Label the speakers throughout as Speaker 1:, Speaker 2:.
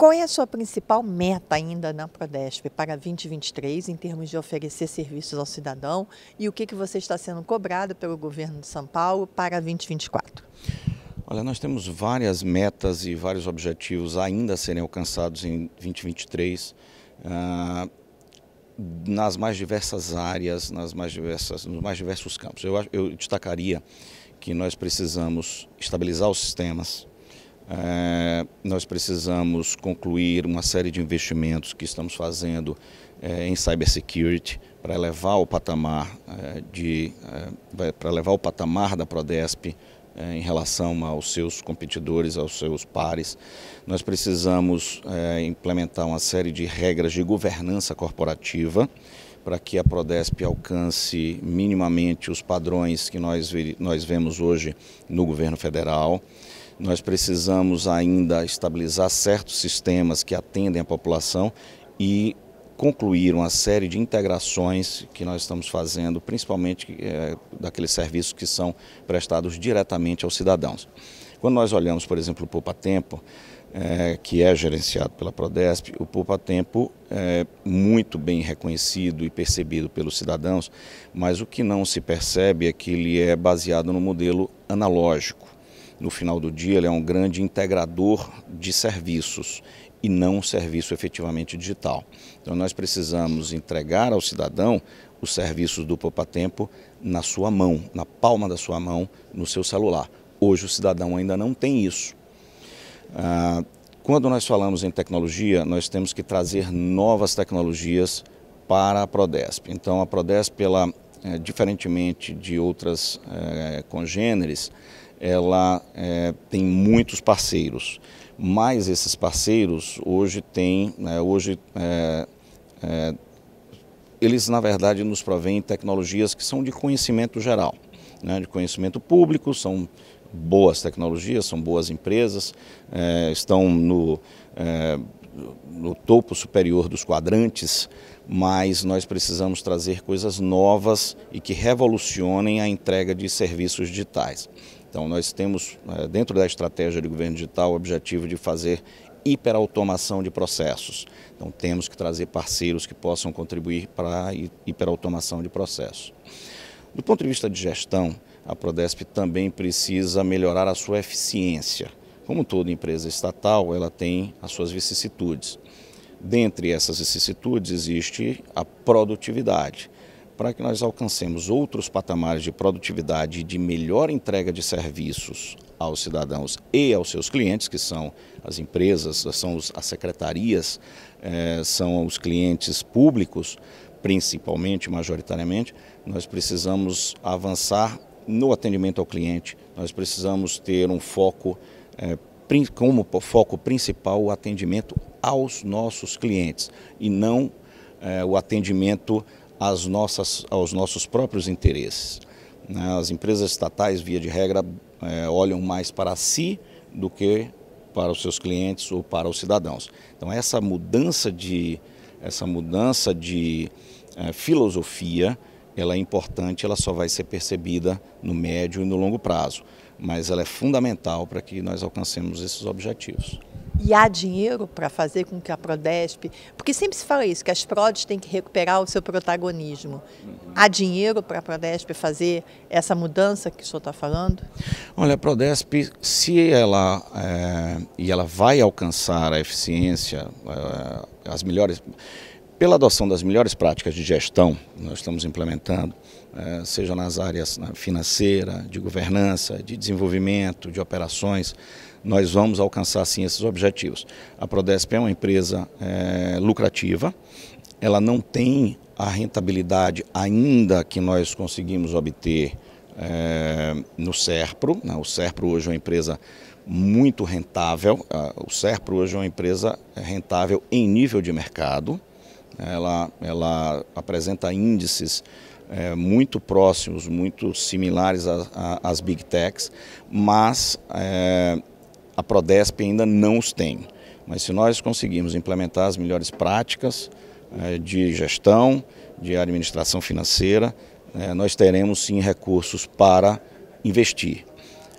Speaker 1: Qual é a sua principal meta ainda na Prodesp para 2023 em termos de oferecer serviços ao cidadão e o que, que você está sendo cobrado pelo governo de São Paulo para 2024? Olha, nós temos várias metas e vários objetivos ainda a serem alcançados em 2023. Uh, ah, nas mais diversas áreas, nas mais diversas, nos mais diversos campos. Eu, eu destacaria que nós precisamos estabilizar os sistemas, é, nós precisamos concluir uma série de investimentos que estamos fazendo é, em cybersecurity para elevar o patamar é, de para levar o patamar da Prodesp em relação aos seus competidores, aos seus pares. Nós precisamos implementar uma série de regras de governança corporativa para que a Prodesp alcance minimamente os padrões que nós vemos hoje no governo federal. Nós precisamos ainda estabilizar certos sistemas que atendem a população e concluir uma série de integrações que nós estamos fazendo, principalmente é, daqueles serviços que são prestados diretamente aos cidadãos. Quando nós olhamos, por exemplo, o Poupa Tempo, é, que é gerenciado pela Prodesp, o Poupa Tempo é muito bem reconhecido e percebido pelos cidadãos, mas o que não se percebe é que ele é baseado no modelo analógico no final do dia, ele é um grande integrador de serviços e não um serviço efetivamente digital. Então, nós precisamos entregar ao cidadão os serviços do tempo na sua mão, na palma da sua mão, no seu celular. Hoje, o cidadão ainda não tem isso. Ah, quando nós falamos em tecnologia, nós temos que trazer novas tecnologias para a Prodesp. Então, a Prodesp, ela, eh, diferentemente de outras eh, congêneres, ela é, tem muitos parceiros, mas esses parceiros hoje têm, né, hoje é, é, eles na verdade nos provêm tecnologias que são de conhecimento geral, né, de conhecimento público, são boas tecnologias, são boas empresas, é, estão no, é, no topo superior dos quadrantes, mas nós precisamos trazer coisas novas e que revolucionem a entrega de serviços digitais. Então, nós temos, é, dentro da estratégia de governo digital, o objetivo de fazer hiperautomação de processos. Então, temos que trazer parceiros que possam contribuir para a hiperautomação de processos. Do ponto de vista de gestão, a Prodesp também precisa melhorar a sua eficiência. Como toda empresa estatal, ela tem as suas vicissitudes. Dentre essas vicissitudes existe a produtividade para que nós alcancemos outros patamares de produtividade e de melhor entrega de serviços aos cidadãos e aos seus clientes, que são as empresas, são as secretarias, eh, são os clientes públicos, principalmente, majoritariamente, nós precisamos avançar no atendimento ao cliente, nós precisamos ter um foco, eh, como foco principal, o atendimento aos nossos clientes e não eh, o atendimento às nossas, aos nossos próprios interesses. Né? As empresas estatais, via de regra, é, olham mais para si do que para os seus clientes ou para os cidadãos. Então essa mudança de, essa mudança de é, filosofia, ela é importante, ela só vai ser percebida no médio e no longo prazo, mas ela é fundamental para que nós alcancemos esses objetivos. E há dinheiro para fazer com que a Prodesp, porque sempre se fala isso, que as prodes têm que recuperar o seu protagonismo. Uhum. Há dinheiro para a Prodesp fazer essa mudança que o senhor está falando? Olha, a Prodesp, se ela é, e ela vai alcançar a eficiência, é, as melhores pela adoção das melhores práticas de gestão que nós estamos implementando, eh, seja nas áreas né, financeira, de governança, de desenvolvimento, de operações, nós vamos alcançar sim esses objetivos. A Prodesp é uma empresa é, lucrativa, ela não tem a rentabilidade ainda que nós conseguimos obter é, no Serpro. Né? O Serpro hoje é uma empresa muito rentável, ah, o Serpro hoje é uma empresa rentável em nível de mercado, ela, ela apresenta índices é, muito próximos, muito similares às Big Techs, mas é, a Prodesp ainda não os tem. Mas se nós conseguirmos implementar as melhores práticas é, de gestão, de administração financeira, é, nós teremos sim recursos para investir.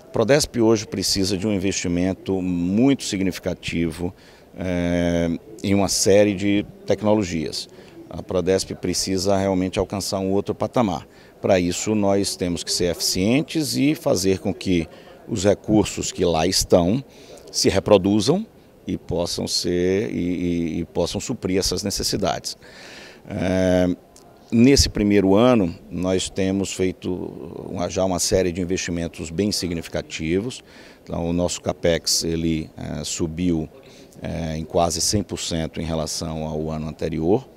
Speaker 1: A Prodesp hoje precisa de um investimento muito significativo é, em uma série de tecnologias. A Prodesp precisa realmente alcançar um outro patamar. Para isso, nós temos que ser eficientes e fazer com que os recursos que lá estão se reproduzam e possam ser e, e, e possam suprir essas necessidades. É, nesse primeiro ano, nós temos feito uma, já uma série de investimentos bem significativos. Então, o nosso capex ele é, subiu é, em quase 100% em relação ao ano anterior.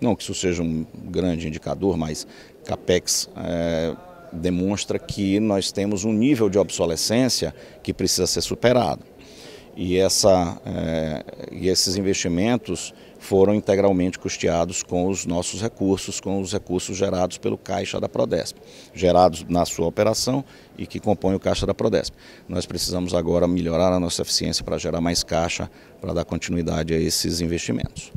Speaker 1: Não que isso seja um grande indicador, mas CAPEX é, demonstra que nós temos um nível de obsolescência que precisa ser superado. E, essa, é, e esses investimentos foram integralmente custeados com os nossos recursos, com os recursos gerados pelo Caixa da Prodesp, gerados na sua operação e que compõem o Caixa da Prodesp. Nós precisamos agora melhorar a nossa eficiência para gerar mais caixa, para dar continuidade a esses investimentos.